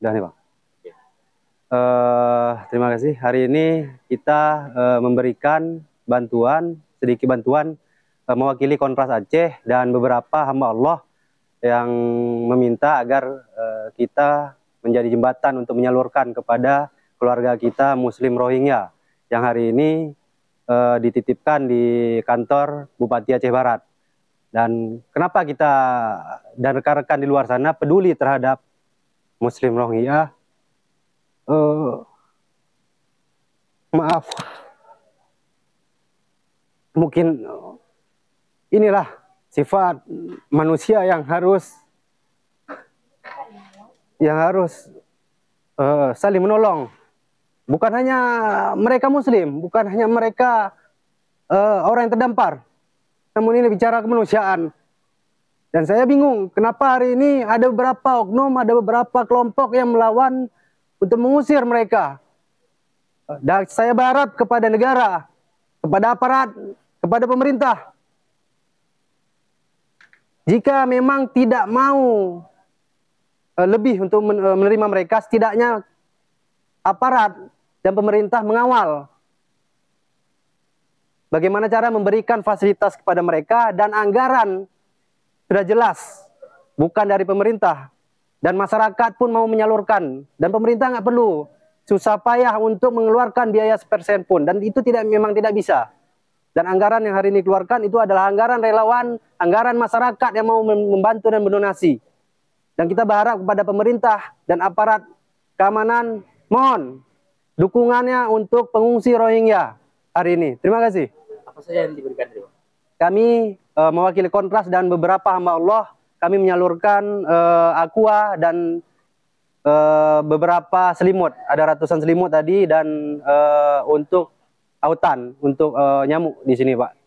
Udah nih Bang. Uh, iya. eh, terima kasih. Hari ini kita uh, memberikan bantuan, sedikit bantuan uh, mewakili Konpras Aceh dan beberapa hamba Allah yang meminta agar uh, kita menjadi jembatan untuk menyalurkan kepada keluarga kita Muslim Rohingya yang hari ini uh, dititipkan di kantor Bupati Aceh Barat. Dan kenapa kita dan rekan-rekan di luar sana peduli terhadap Muslim Rohingya uh, eh, maaf mungkin eh, inilah sifat manusia yang harus yang harus uh, saling menolong bukan hanya mereka muslim bukan hanya mereka uh, orang yang terdampar namun ini bicara kemanusiaan dan saya bingung kenapa hari ini ada beberapa oknum, ada beberapa kelompok yang melawan untuk mengusir mereka. Dan saya berharap kepada negara, kepada aparat, kepada pemerintah. Jika memang tidak mau eh, lebih untuk eh, menerima mereka, setidaknya aparat dan pemerintah mengawal bagaimana cara memberikan fasilitas kepada mereka dan anggaran sudah jelas bukan dari pemerintah dan masyarakat pun mau menyalurkan dan pemerintah nggak perlu susah payah untuk mengeluarkan biaya sepersen pun dan itu tidak memang tidak bisa dan anggaran yang hari ini keluarkan itu adalah anggaran relawan anggaran masyarakat yang mau membantu dan mendonasi dan kita berharap kepada pemerintah dan aparat keamanan mohon dukungannya untuk pengungsi Rohingya hari ini terima kasih apa saja yang diberikan kami uh, mewakili kontras dan beberapa hamba Allah kami menyalurkan uh, aqua dan uh, beberapa selimut ada ratusan selimut tadi dan uh, untuk autan untuk uh, nyamuk di sini pak